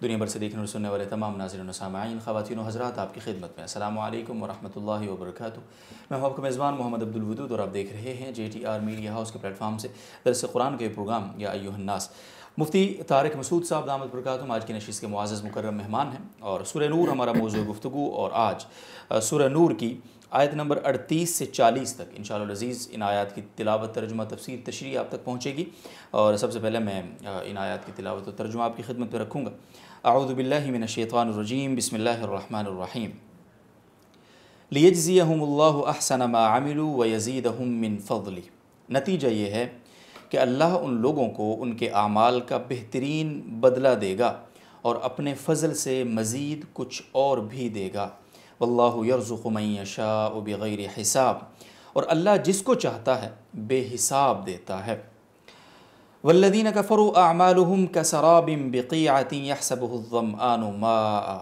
دنیا بھر سے دیکھنے اور سننے والے تمام ناظرین و سامعین خواتین و حضرات آپ کی خدمت میں السلام علیکم ورحمۃ اللہ وبرکاتہ میں ہوں آپ کا میزبان محمد عبد اور آپ دیکھ رہے ہیں J T R media house کے پلیٹ فارم سے درس قرآن کے پروگرام یا ایوہ الناس مفتی طارق مسعود صاحب دامت برکاتم آج کی نشست کے معزز مکرم مہمان ہیں اور سورہ نور ہمارا موضوع گفتگو اور آج سورہ نور کی آیت نمبر 38 سے 40 تک انشاءاللہ العزیز ان آیات کی تلاوت ترجمہ تفسیر تشریح آپ تک پہنچے گی اور سب سے پہلے میں ان آیات کی تلاوت و ترجمہ آپ کی خدمت پہ رکھوں گا اعوذ باللہ من الشیطان الرجیم بسم اللہ الرحمن الرحیم لیجزیہم اللہ احسن ما عملو ویزیدہم من فضلی نتیجہ یہ ہے کہ اللہ ان لوگوں کو ان کے اعمال کا بہترین بدلہ دے گا اور اپنے فضل سے مزید کچھ اور بھی دے گا واللہ یرزق من یشاء بغیر حساب اور اللہ جس کو چاہتا ہے بے حساب دیتا ہے والذین کفروا اعمالهم کسراب بقیعت یحسبه الظمآن ماء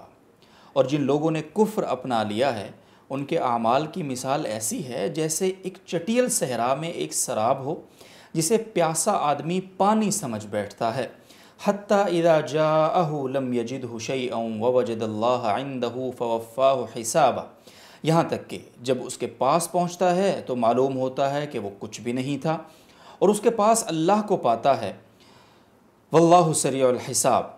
اور جن لوگوں نے کفر اپنا لیا ہے ان کے اعمال کی مثال ایسی ہے جیسے ایک چٹیل صحرا میں ایک سراب ہو جسے پیاسا آدمی پانی سمجھ بیٹھتا ہے اذا لم ووجد اللہ یہاں تک کہ جب اس کے پاس پہنچتا ہے تو معلوم ہوتا ہے کہ وہ کچھ بھی نہیں تھا اور اس کے پاس اللہ کو پاتا ہے واللہ سریع الحساب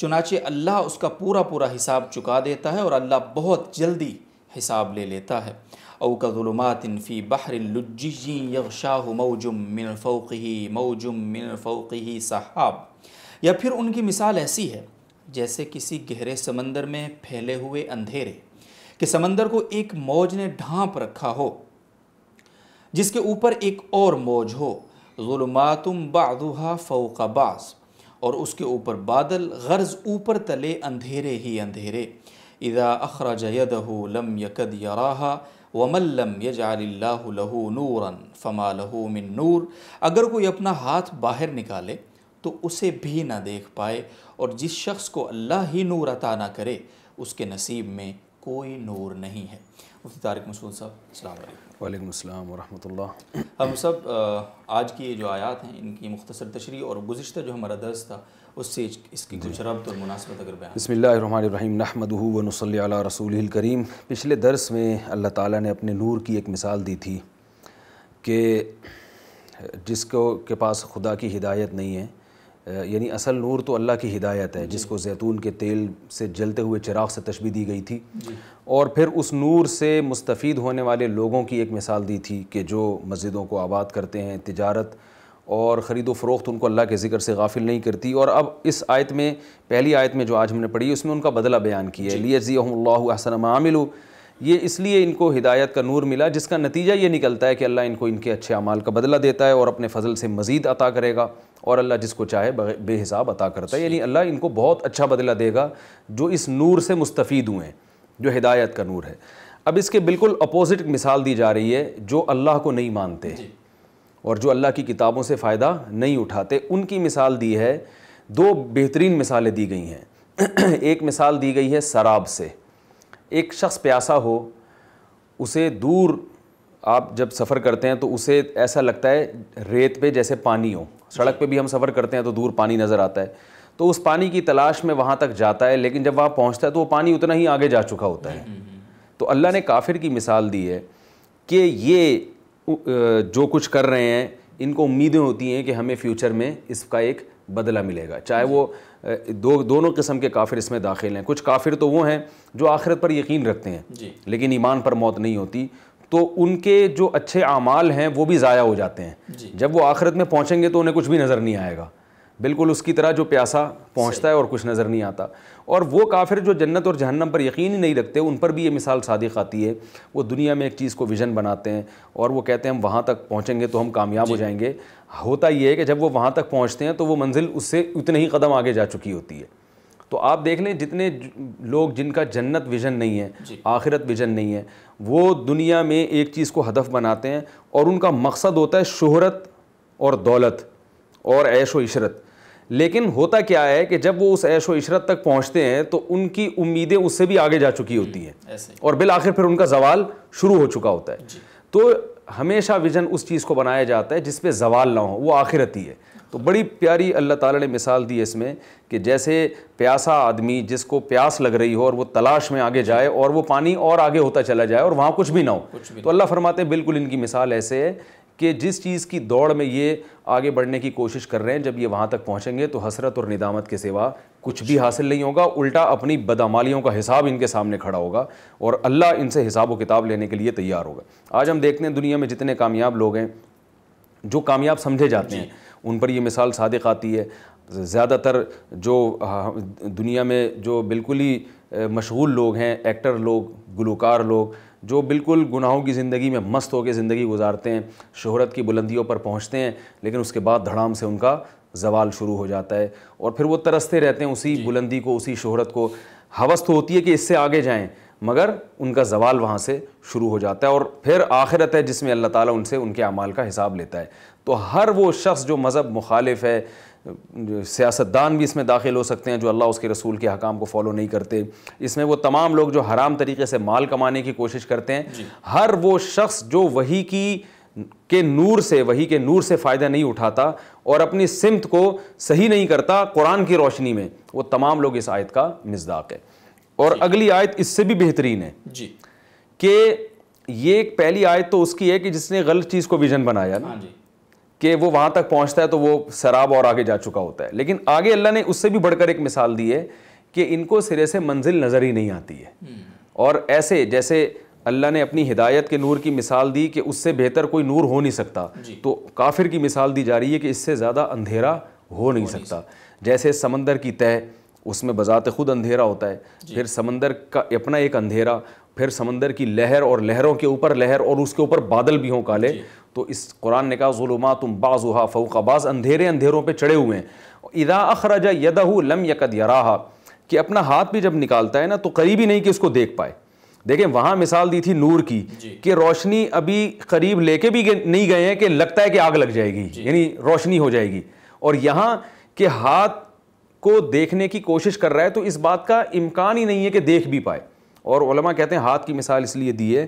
چنانچہ اللہ اس کا پورا پورا حساب چکا دیتا ہے اور اللہ بہت جلدی حساب لے لیتا ہے او بحر من من غلومات صحاب یا پھر ان کی مثال ایسی ہے جیسے کسی گہرے سمندر میں پھیلے ہوئے اندھیرے کہ سمندر کو ایک موج نے ڈھانپ رکھا ہو جس کے اوپر ایک اور موج ہو ظلمات بعضها فوق بعض اور اس کے اوپر بادل غرض اوپر تلے اندھیرے ہی اندھیرے اذا اخرج یده لم یکد يراها نورا فما نوراً من نور اگر کوئی اپنا ہاتھ باہر نکالے تو اسے بھی نہ دیکھ پائے اور جس شخص کو اللہ ہی نور عطا نہ کرے اس کے نصیب میں کوئی نور نہیں ہے مفتی طارق مسعود صاحب السلام علیکم وعلیکم السلام ورحمۃ اللہ ہم سب آج کی یہ جو آیات ہیں ان کی مختصر تشریح اور گزشتہ جو ہمارا درس تھا اس سے اس کی جی۔ کچھ اور مناسبت اگر بیان بسم اللہ الرحمن الرحیم و نصلی علی رسول الکریم پچھلے درس میں اللہ تعالیٰ نے اپنے نور کی ایک مثال دی تھی کہ جس کو کے پاس خدا کی ہدایت نہیں ہے یعنی اصل نور تو اللہ کی ہدایت ہے جس جی۔ کو زیتون کے تیل سے جلتے ہوئے چراغ سے تشبیح دی گئی تھی جی۔ اور پھر اس نور سے مستفید ہونے والے لوگوں کی ایک مثال دی تھی کہ جو مسجدوں کو آباد کرتے ہیں تجارت اور خرید و فروخت ان کو اللہ کے ذکر سے غافل نہیں کرتی اور اب اس آیت میں پہلی آیت میں جو آج ہم نے پڑھی اس میں ان کا بدلہ بیان کیا لیے زی عں اللہ عامل یہ اس لیے ان کو ہدایت کا نور ملا جس کا نتیجہ یہ نکلتا ہے کہ اللہ ان کو ان کے اچھے اعمال کا بدلہ دیتا ہے اور اپنے فضل سے مزید عطا کرے گا اور اللہ جس کو چاہے بے حساب عطا کرتا ہے جی۔ یعنی اللہ ان کو بہت اچھا بدلہ دے گا جو اس نور سے مستفید ہوئے ہیں جو ہدایت کا نور ہے اب اس کے بالکل اپوزٹ مثال دی جا رہی ہے جو اللہ کو نہیں مانتے ہیں جی۔ اور جو اللہ کی کتابوں سے فائدہ نہیں اٹھاتے ان کی مثال دی ہے دو بہترین مثالیں دی گئی ہیں ایک مثال دی گئی ہے سراب سے ایک شخص پیاسا ہو اسے دور آپ جب سفر کرتے ہیں تو اسے ایسا لگتا ہے ریت پہ جیسے پانی ہو سڑک پہ بھی ہم سفر کرتے ہیں تو دور پانی نظر آتا ہے تو اس پانی کی تلاش میں وہاں تک جاتا ہے لیکن جب وہاں پہنچتا ہے تو وہ پانی اتنا ہی آگے جا چکا ہوتا ہے تو اللہ نے کافر کی مثال دی ہے کہ یہ جو کچھ کر رہے ہیں ان کو امیدیں ہوتی ہیں کہ ہمیں فیوچر میں اس کا ایک بدلہ ملے گا چاہے جی۔ وہ دو دونوں قسم کے کافر اس میں داخل ہیں کچھ کافر تو وہ ہیں جو آخرت پر یقین رکھتے ہیں جی۔ لیکن ایمان پر موت نہیں ہوتی تو ان کے جو اچھے اعمال ہیں وہ بھی ضائع ہو جاتے ہیں جی۔ جب وہ آخرت میں پہنچیں گے تو انہیں کچھ بھی نظر نہیں آئے گا بالکل اس کی طرح جو پیاسا پہنچتا ہے اور کچھ نظر نہیں آتا اور وہ کافر جو جنت اور جہنم پر یقین ہی نہیں رکھتے ان پر بھی یہ مثال صادق آتی ہے وہ دنیا میں ایک چیز کو ویژن بناتے ہیں اور وہ کہتے ہیں ہم وہاں تک پہنچیں گے تو ہم کامیاب ہو جی. جائیں گے ہوتا یہ ہے کہ جب وہ وہاں تک پہنچتے ہیں تو وہ منزل اس سے اتنے ہی قدم آگے جا چکی ہوتی ہے تو آپ دیکھ لیں جتنے لوگ جن کا جنت ویژن نہیں ہے جی. آخرت ویژن نہیں ہے وہ دنیا میں ایک چیز کو ہدف بناتے ہیں اور ان کا مقصد ہوتا ہے شہرت اور دولت اور عیش و عشرت لیکن ہوتا کیا ہے کہ جب وہ اس عیش و عشرت تک پہنچتے ہیں تو ان کی امیدیں اس سے بھی آگے جا چکی ہوتی ہیں اور بالآخر پھر ان کا زوال شروع ہو چکا ہوتا ہے جی۔ تو ہمیشہ ویژن اس چیز کو بنایا جاتا ہے جس پہ زوال نہ ہو وہ آخرتی ہے تو بڑی پیاری اللہ تعالیٰ نے مثال دی ہے اس میں کہ جیسے پیاسا آدمی جس کو پیاس لگ رہی ہو اور وہ تلاش میں آگے جائے اور وہ پانی اور آگے ہوتا چلا جائے اور وہاں کچھ بھی نہ ہو تو اللہ فرماتے ہیں بالکل ان کی مثال ایسے ہے کہ جس چیز کی دوڑ میں یہ آگے بڑھنے کی کوشش کر رہے ہیں جب یہ وہاں تک پہنچیں گے تو حسرت اور ندامت کے سوا کچھ بھی حاصل نہیں ہوگا الٹا اپنی بدامالیوں کا حساب ان کے سامنے کھڑا ہوگا اور اللہ ان سے حساب و کتاب لینے کے لیے تیار ہوگا آج ہم دیکھتے ہیں دنیا میں جتنے کامیاب لوگ ہیں جو کامیاب سمجھے جاتے ہیں جی۔ ان پر یہ مثال صادق آتی ہے زیادہ تر جو دنیا میں جو بالکل ہی مشغول لوگ ہیں ایکٹر لوگ گلوکار لوگ جو بالکل گناہوں کی زندگی میں مست ہو کے زندگی گزارتے ہیں شہرت کی بلندیوں پر پہنچتے ہیں لیکن اس کے بعد دھڑام سے ان کا زوال شروع ہو جاتا ہے اور پھر وہ ترستے رہتے ہیں اسی جی۔ بلندی کو اسی شہرت کو حوث تو ہوتی ہے کہ اس سے آگے جائیں مگر ان کا زوال وہاں سے شروع ہو جاتا ہے اور پھر آخرت ہے جس میں اللہ تعالیٰ ان سے ان کے اعمال کا حساب لیتا ہے تو ہر وہ شخص جو مذہب مخالف ہے سیاستدان بھی اس میں داخل ہو سکتے ہیں جو اللہ اس کے رسول کے حکام کو فالو نہیں کرتے اس میں وہ تمام لوگ جو حرام طریقے سے مال کمانے کی کوشش کرتے ہیں جی۔ ہر وہ شخص جو وہی کی کے نور سے وہی کے نور سے فائدہ نہیں اٹھاتا اور اپنی سمت کو صحیح نہیں کرتا قرآن کی روشنی میں وہ تمام لوگ اس آیت کا مزداق ہے اور اگلی آیت اس سے بھی بہترین ہے جی۔ کہ یہ ایک پہلی آیت تو اس کی ہے کہ جس نے غلط چیز کو ویژن بنایا نا ہاں جی۔ کہ وہ وہاں تک پہنچتا ہے تو وہ سراب اور آگے جا چکا ہوتا ہے لیکن آگے اللہ نے اس سے بھی بڑھ کر ایک مثال دی ہے کہ ان کو سرے سے منزل نظر ہی نہیں آتی ہے اور ایسے جیسے اللہ نے اپنی ہدایت کے نور کی مثال دی کہ اس سے بہتر کوئی نور ہو نہیں سکتا جی۔ تو کافر کی مثال دی جا رہی ہے کہ اس سے زیادہ اندھیرا ہو نہیں سکتا جیسے سمندر کی تہہ اس میں بذات خود اندھیرا ہوتا ہے جی۔ پھر سمندر کا اپنا ایک اندھیرا پھر سمندر کی لہر اور لہروں کے اوپر لہر اور اس کے اوپر بادل بھی ہوں کالے جی۔ تو اس قرآن نے کہا ظلمات بعض بعض فوق بعض اندھیرے اندھیروں پہ چڑھے ہوئے ہیں ادا اخراج یدا لم یکد یا راہا کہ اپنا ہاتھ بھی جب نکالتا ہے نا تو قریب ہی نہیں کہ اس کو دیکھ پائے دیکھیں وہاں مثال دی تھی نور کی جی۔ کہ روشنی ابھی قریب لے کے بھی نہیں گئے ہیں کہ لگتا ہے کہ آگ لگ جائے گی یعنی روشنی ہو جائے گی اور یہاں کہ ہاتھ کو دیکھنے کی کوشش کر رہا ہے تو اس بات کا امکان ہی نہیں ہے کہ دیکھ بھی پائے اور علماء کہتے ہیں ہاتھ کی مثال اس لیے دی ہے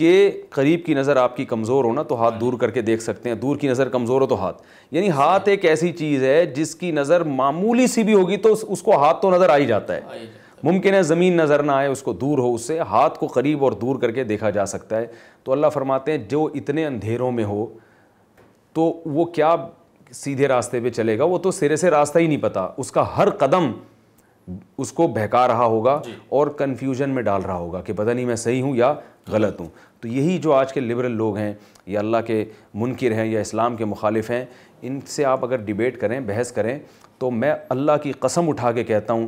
کہ قریب کی نظر آپ کی کمزور ہونا تو ہاتھ دور کر کے دیکھ سکتے ہیں دور کی نظر کمزور ہو تو ہاتھ یعنی ہاتھ ایک ایسی چیز ہے جس کی نظر معمولی سی بھی ہوگی تو اس کو ہاتھ تو نظر آ ہی جاتا ہے ممکن ہے زمین نظر نہ آئے اس کو دور ہو اس سے ہاتھ کو قریب اور دور کر کے دیکھا جا سکتا ہے تو اللہ فرماتے ہیں جو اتنے اندھیروں میں ہو تو وہ کیا سیدھے راستے پہ چلے گا وہ تو سرے سے راستہ ہی نہیں پتہ اس کا ہر قدم اس کو بہکا رہا ہوگا جی۔ اور کنفیوژن میں ڈال رہا ہوگا کہ پتہ نہیں میں صحیح ہوں یا غلط ہوں تو یہی جو آج کے لبرل لوگ ہیں یا اللہ کے منکر ہیں یا اسلام کے مخالف ہیں ان سے آپ اگر ڈبیٹ کریں بحث کریں تو میں اللہ کی قسم اٹھا کے کہتا ہوں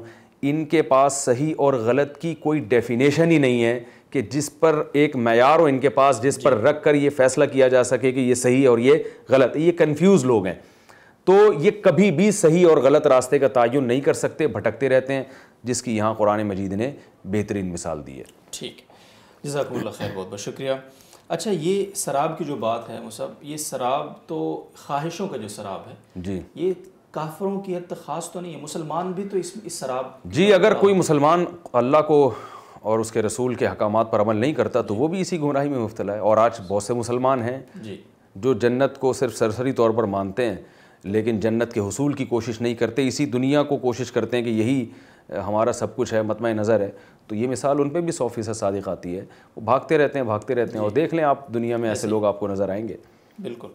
ان کے پاس صحیح اور غلط کی کوئی ڈیفینیشن ہی نہیں ہے کہ جس پر ایک معیار ہو ان کے پاس جس پر جی۔ رکھ کر یہ فیصلہ کیا جا سکے کہ یہ صحیح اور یہ غلط یہ کنفیوز لوگ ہیں تو یہ کبھی بھی صحیح اور غلط راستے کا تعین نہیں کر سکتے بھٹکتے رہتے ہیں جس کی یہاں قرآن مجید نے بہترین مثال دی ہے ٹھیک جزاک اللہ خیر بہت بہت شکریہ اچھا یہ سراب کی جو بات ہے مصحب یہ سراب تو خواہشوں کا جو سراب ہے جی یہ کافروں کی حد تک خاص تو نہیں ہے مسلمان بھی تو اس سراب جی اگر کوئی مسلمان اللہ کو اور اس کے رسول کے حکامات پر عمل نہیں کرتا تو وہ بھی اسی گمراہی میں مفتلا ہے اور آج بہت سے مسلمان ہیں جی۔ جو جنت کو صرف سرسری طور پر مانتے ہیں لیکن جنت کے حصول کی کوشش نہیں کرتے اسی دنیا کو کوشش کرتے ہیں کہ یہی ہمارا سب کچھ ہے مطمئن نظر ہے تو یہ مثال ان پہ بھی سو فیصد صادق آتی ہے وہ بھاگتے رہتے ہیں بھاگتے رہتے ہیں اور جی۔ دیکھ لیں آپ دنیا میں ایسے لوگ آپ کو نظر آئیں گے بالکل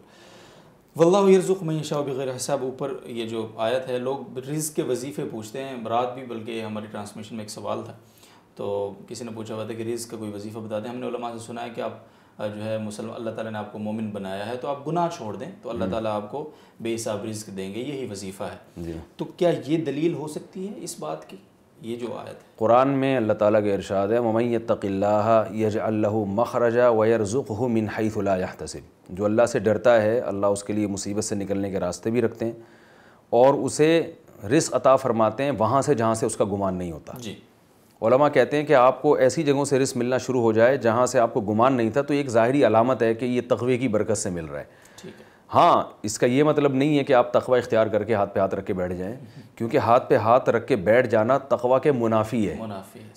واللہ یشاء بغیر حساب اوپر یہ جو آیت ہے لوگ رزق کے وظیفے پوچھتے ہیں رات بھی بلکہ ہماری ٹرانسمیشن میں ایک سوال تھا تو کسی نے پوچھا ہوا تھا کہ رزق کا کوئی وظیفہ بتا دیں ہم نے علماء سے سنا ہے کہ آپ جو ہے مسلم اللہ تعالیٰ نے آپ کو مومن بنایا ہے تو آپ گناہ چھوڑ دیں تو اللہ تعالیٰ آپ کو بے حساب رزق دیں گے یہی وظیفہ ہے جی۔ تو کیا یہ دلیل ہو سکتی ہے اس بات کی یہ جو آیت ہے قرآن میں اللہ تعالیٰ کے ارشاد ہے اللہ یج اللہ مخرجہ و من ذک ہو یحتسب جو اللہ سے ڈرتا ہے اللہ اس کے لیے مصیبت سے نکلنے کے راستے بھی رکھتے ہیں اور اسے رزق عطا فرماتے ہیں وہاں سے جہاں سے اس کا گمان نہیں ہوتا جی علماء کہتے ہیں کہ آپ کو ایسی جگہوں سے رزق ملنا شروع ہو جائے جہاں سے آپ کو گمان نہیں تھا تو ایک ظاہری علامت ہے کہ یہ تقوی کی برکت سے مل رہا ہے ہاں اس کا یہ مطلب نہیں ہے کہ آپ تقوی اختیار کر کے ہاتھ پہ ہاتھ رکھ کے بیٹھ جائیں کیونکہ ہاتھ پہ ہاتھ رکھ کے بیٹھ جانا تقوی کے منافی ہے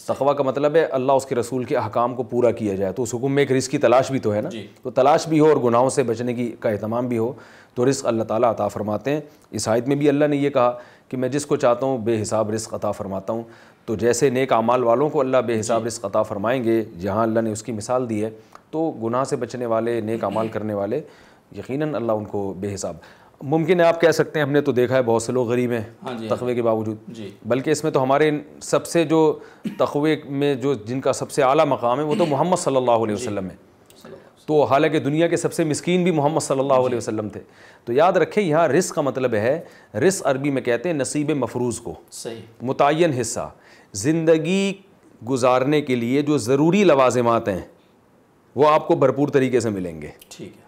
تقوی کا مطلب ہے اللہ اس کے رسول کے احکام کو پورا کیا جائے تو اس حکم میں ایک رزق کی تلاش بھی تو ہے نا جی۔ تو تلاش بھی ہو اور گناہوں سے بچنے کی کا اہتمام بھی ہو تو رزق اللہ تعالیٰ عطا فرماتے ہیں اس آیت میں بھی اللہ نے یہ کہا کہ میں جس کو چاہتا ہوں بے حساب رزق عطا فرماتا ہوں تو جیسے نیک اعمال والوں کو اللہ بے حساب جی۔ عطا فرمائیں گے جہاں اللہ نے اس کی مثال دی ہے تو گناہ سے بچنے والے نیک اعمال کرنے والے یقیناً اللہ ان کو بے حساب ممکن ہے آپ کہہ سکتے ہیں ہم نے تو دیکھا ہے بہت سے لوگ غریب ہیں ہاں جی۔ تقوی کے باوجود جی۔ بلکہ اس میں تو ہمارے سب سے جو تخوے میں جو جن کا سب سے اعلیٰ مقام ہے وہ تو محمد صلی اللہ علیہ وسلم ہے تو حالانکہ دنیا کے سب سے مسکین بھی محمد صلی اللہ علیہ وسلم تھے تو یاد رکھیں یہاں رزق کا مطلب ہے رزق عربی میں کہتے ہیں نصیب مفروض کو متعین حصہ زندگی گزارنے کے لیے جو ضروری لوازمات ہیں وہ آپ کو بھرپور طریقے سے ملیں گے ٹھیک ہے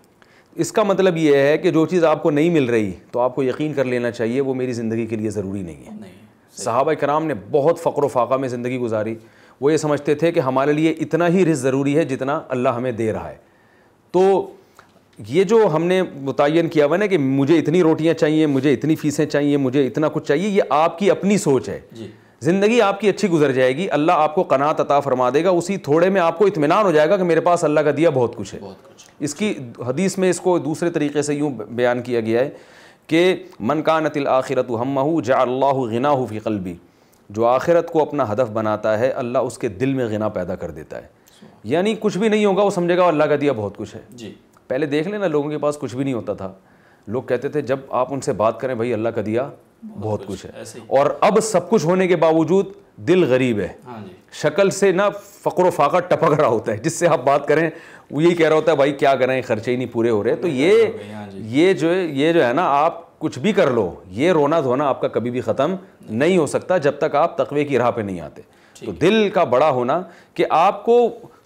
اس کا مطلب یہ ہے کہ جو چیز آپ کو نہیں مل رہی تو آپ کو یقین کر لینا چاہیے وہ میری زندگی کے لیے ضروری نہیں ہے صحابہ کرام نے بہت فقر و فاقہ میں زندگی گزاری وہ یہ سمجھتے تھے کہ ہمارے لیے اتنا ہی رزق ضروری ہے جتنا اللہ ہمیں دے رہا ہے تو یہ جو ہم نے متعین کیا ہوا نا کہ مجھے اتنی روٹیاں چاہیے مجھے اتنی فیسیں چاہیے مجھے اتنا کچھ چاہیے یہ آپ کی اپنی سوچ ہے جی۔ زندگی آپ کی اچھی گزر جائے گی اللہ آپ کو قناعت عطا فرما دے گا اسی تھوڑے میں آپ کو اطمینان ہو جائے گا کہ میرے پاس اللہ کا دیا بہت کچھ ہے بہت کچھ اس کی حدیث میں اس کو دوسرے طریقے سے یوں بیان کیا گیا ہے کہ من کانت و ہم جا اللہ غنا ہو قلبی بھی جو آخرت کو اپنا ہدف بناتا ہے اللہ اس کے دل میں غنا پیدا کر دیتا ہے یعنی کچھ بھی نہیں ہوگا وہ سمجھے گا اللہ کا دیا بہت کچھ ہے جی پہلے دیکھ لیں نا لوگوں کے پاس کچھ بھی نہیں ہوتا تھا لوگ کہتے تھے جب آپ ان سے بات کریں بھائی اللہ کا دیا بہت کچھ ہے اور اب سب کچھ ہونے کے باوجود دل غریب ہے ہاں جی۔ شکل سے نہ فقر و فاقہ ٹپک رہا ہوتا ہے جس سے آپ بات کریں وہ یہی کہہ رہا ہوتا ہے بھائی کیا کریں خرچے ہی نہیں پورے ہو رہے تو ہاں جی۔ یہ جو یہ جو ہے نا آپ کچھ بھی کر لو یہ رونا دھونا آپ کا کبھی بھی ختم نہیں ہو سکتا جب تک آپ تقوی کی راہ پہ نہیں آتے تو دل کا بڑا ہونا کہ آپ کو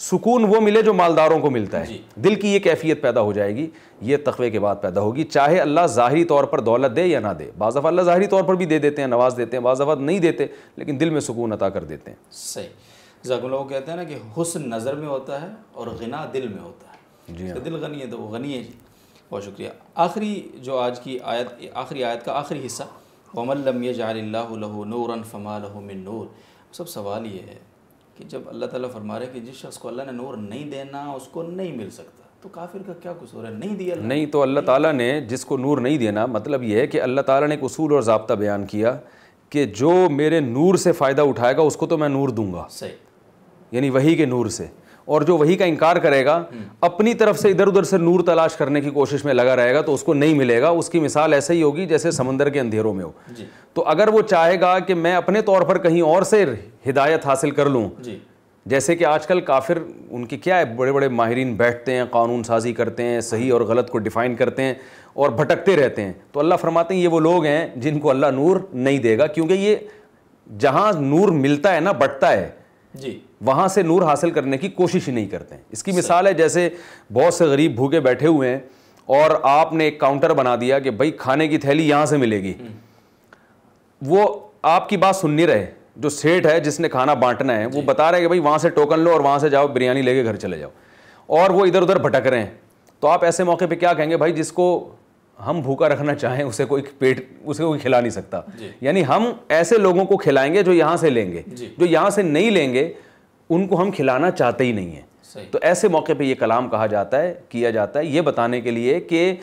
سکون وہ ملے جو مالداروں کو ملتا ہے جی۔ دل کی یہ کیفیت پیدا ہو جائے گی یہ تقوی کے بعد پیدا ہوگی چاہے اللہ ظاہری طور پر دولت دے یا نہ دے بعض دفعہ اللہ ظاہری طور پر بھی دے دیتے ہیں نواز دیتے ہیں بعض دفعہ نہیں دیتے لیکن دل میں سکون عطا کر دیتے ہیں صحیح زکم لوگ کہتے ہیں نا کہ حسن نظر میں ہوتا ہے اور غنا دل میں ہوتا ہے جی ہاں۔ دل غنی ہے تو وہ غنی ہے جی بہت شکریہ آخری جو آج کی آیت آخری آیت کا آخری حصہ فَمَا لَهُ فما نور سب سوال یہ ہے کہ جب اللہ تعالیٰ فرما رہے کہ جس شخص کو اللہ نے نور نہیں دینا اس کو نہیں مل سکتا تو کافر کا کیا قصور ہے نہیں دیا اللہ نہیں تو اللہ تعالیٰ نے جس کو نور نہیں دینا مطلب یہ ہے کہ اللہ تعالیٰ نے ایک اصول اور ضابطہ بیان کیا کہ جو میرے نور سے فائدہ اٹھائے گا اس کو تو میں نور دوں گا صحیح یعنی وہی کے نور سے اور جو وہی کا انکار کرے گا اپنی طرف سے ادھر ادھر سے نور تلاش کرنے کی کوشش میں لگا رہے گا تو اس کو نہیں ملے گا اس کی مثال ایسے ہی ہوگی جیسے سمندر کے اندھیروں میں ہو جی۔ تو اگر وہ چاہے گا کہ میں اپنے طور پر کہیں اور سے ہدایت حاصل کر لوں جی۔ جیسے کہ آج کل کافر ان کی کیا ہے بڑے بڑے ماہرین بیٹھتے ہیں قانون سازی کرتے ہیں صحیح اور غلط کو ڈیفائن کرتے ہیں اور بھٹکتے رہتے ہیں تو اللہ فرماتے ہیں یہ وہ لوگ ہیں جن کو اللہ نور نہیں دے گا کیونکہ یہ جہاں نور ملتا ہے نا بٹتا ہے جی وہاں سے نور حاصل کرنے کی کوشش ہی نہیں کرتے ہیں اس کی مثال ہے جیسے بہت سے غریب بھوکے بیٹھے ہوئے ہیں اور آپ نے ایک کاؤنٹر بنا دیا کہ بھائی کھانے کی تھیلی یہاں سے ملے گی وہ آپ کی بات سن نہیں رہے جو سیٹ ہے جس نے کھانا بانٹنا ہے وہ جی۔ بتا رہے ہیں کہ بھائی وہاں سے ٹوکن لو اور وہاں سے جاؤ بریانی لے کے گھر چلے جاؤ اور وہ ادھر ادھر بھٹک رہے ہیں تو آپ ایسے موقع پہ کیا کہیں گے بھائی جس کو ہم بھوکا رکھنا چاہیں اسے کوئی پیٹ اسے کوئی کھلا نہیں سکتا جی۔ یعنی ہم ایسے لوگوں کو کھلائیں گے جو یہاں سے لیں گے جی۔ جو یہاں سے نہیں لیں گے ان کو ہم کھلانا چاہتے ہی نہیں ہیں تو ایسے موقع پہ یہ کلام کہا جاتا ہے کیا جاتا ہے یہ بتانے کے لیے کہ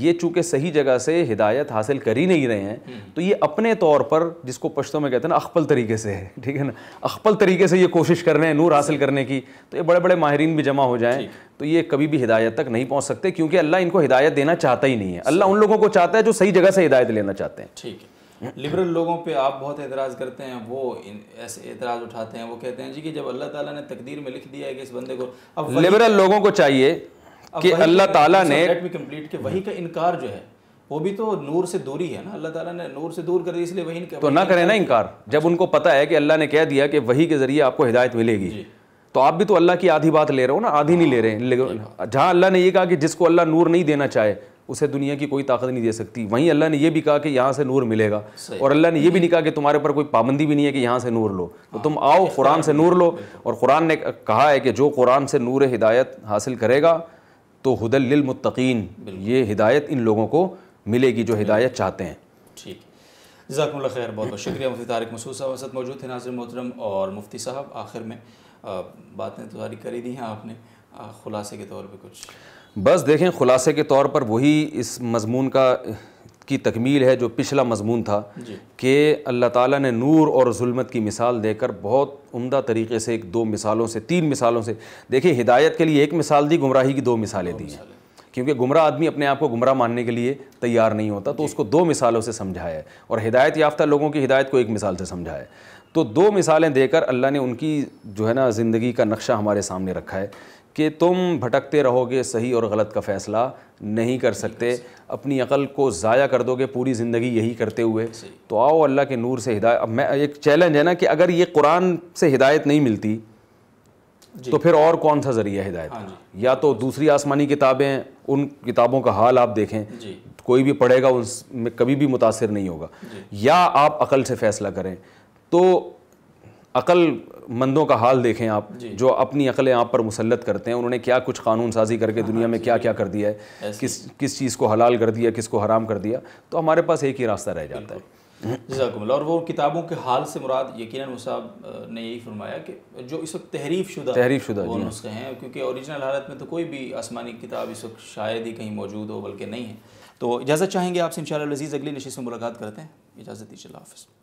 یہ چونکہ صحیح جگہ سے ہدایت حاصل کر ہی نہیں رہے ہیں تو یہ اپنے طور پر جس کو پشتوں میں کہتے ہیں اخپل طریقے سے ہے ٹھیک ہے نا اخپل طریقے سے یہ کوشش کر رہے ہیں نور حاصل کرنے کی تو یہ بڑے بڑے ماہرین بھی جمع ہو جائیں جی۔ تو یہ کبھی بھی ہدایت تک نہیں پہنچ سکتے کیونکہ اللہ ان کو ہدایت دینا چاہتا ہی نہیں ہے اللہ ان لوگوں کو چاہتا ہے جو صحیح جگہ سے ہدایت لینا چاہتے ہیں ٹھیک ہے لبرل لوگوں پہ آپ بہت اعتراض کرتے ہیں وہ ایسے اعتراض اٹھاتے ہیں وہ کہتے ہیں جی کہ جب اللہ تعالیٰ نے تقدیر میں لکھ دیا ہے کہ اس بندے کو لبرل لوگوں کو چاہیے کہ اللہ تعالیٰ نے کا انکار جو ہے ہے وہ بھی تو نور سے دوری نا اللہ تعالیٰ نے نور سے دور کر دی اس تو نہ کریں نا انکار جب ان کو ہے کہ اللہ نے کہہ دیا کہ وہی کے ذریعے آپ کو ہدایت ملے گی جی۔ تو آپ بھی تو اللہ کی آدھی بات لے رہے ہو نا آدھی نہیں لے رہے ہیں جی۔ جہاں اللہ نے یہ کہا کہ جس کو اللہ نور نہیں دینا چاہے اسے دنیا کی کوئی طاقت نہیں دے سکتی وہیں اللہ نے یہ بھی کہا کہ یہاں سے نور ملے گا اور اللہ نے یہ بھی نہیں کہا کہ تمہارے پر کوئی پابندی بھی نہیں ہے کہ یہاں سے نور لو تو ہاں، تم آؤ قرآن سے نور لو اور قرآن نے کہا ہے کہ جو قرآن سے نور ہدایت حاصل کرے گا تو حدل للمتقین یہ ہدایت ان لوگوں کو ملے گی جو ہدایت چاہتے ہیں ٹھیک اللہ خیر بہت بہت شکریہ مفتی طارق مسعود صاحب ہم ساتھ موجود تھے ناظر محترم اور مفتی صاحب آخر میں باتیں تظاہر کری دی ہیں آپ نے خلاصے کے طور پہ کچھ بس دیکھیں خلاصے کے طور پر وہی اس مضمون کا کی تکمیل ہے جو پچھلا مضمون تھا جی۔ کہ اللہ تعالیٰ نے نور اور ظلمت کی مثال دے کر بہت عمدہ طریقے سے ایک دو مثالوں سے تین مثالوں سے دیکھیں ہدایت کے لیے ایک مثال دی گمراہی کی دو مثالیں دی کیونکہ گمراہ آدمی اپنے آپ کو گمراہ ماننے کے لیے تیار نہیں ہوتا تو جی۔ اس کو دو مثالوں سے سمجھایا اور ہدایت یافتہ لوگوں کی ہدایت کو ایک مثال سے سمجھایا تو دو مثالیں دے کر اللہ نے ان کی جو ہے نا زندگی کا نقشہ ہمارے سامنے رکھا ہے کہ تم بھٹکتے رہو گے صحیح اور غلط کا فیصلہ نہیں کر سکتے اپنی عقل کو ضائع کر دو گے پوری زندگی یہی کرتے ہوئے تو آؤ اللہ کے نور سے ہدایت اب میں ایک چیلنج ہے نا کہ اگر یہ قرآن سے ہدایت نہیں ملتی جی۔ تو پھر اور کون سا ذریعہ ہدایت ہاں جی۔ یا تو دوسری آسمانی کتابیں ان کتابوں کا حال آپ دیکھیں جی۔ کوئی بھی پڑھے گا اس میں کبھی بھی متاثر نہیں ہوگا یا آپ عقل سے فیصلہ کریں تو عقل مندوں کا حال دیکھیں آپ جی۔ جو اپنی عقلیں آپ پر مسلط کرتے ہیں انہوں نے کیا کچھ قانون سازی کر کے ہاں، دنیا میں جی، کیا جی۔ کیا کر دیا ہے کس کس چیز کو حلال کر دیا کس کو حرام کر دیا تو ہمارے پاس ایک ہی راستہ رہ جاتا ہے جزاکم اللہ اور وہ کتابوں کے حال سے مراد یقیناً صاحب نے یہی فرمایا کہ جو اس وقت تحریف شدہ تحریف شدہ ہیں کیونکہ اوریجنل حالت میں تو کوئی بھی آسمانی کتاب اس وقت شاید ہی کہیں موجود ہو بلکہ نہیں ہے تو اجازت چاہیں گے آپ سے انشاءاللہ العزیز اگلی نشست میں ملاقات کرتے ہیں اجازت دیجیے اللہ حافظ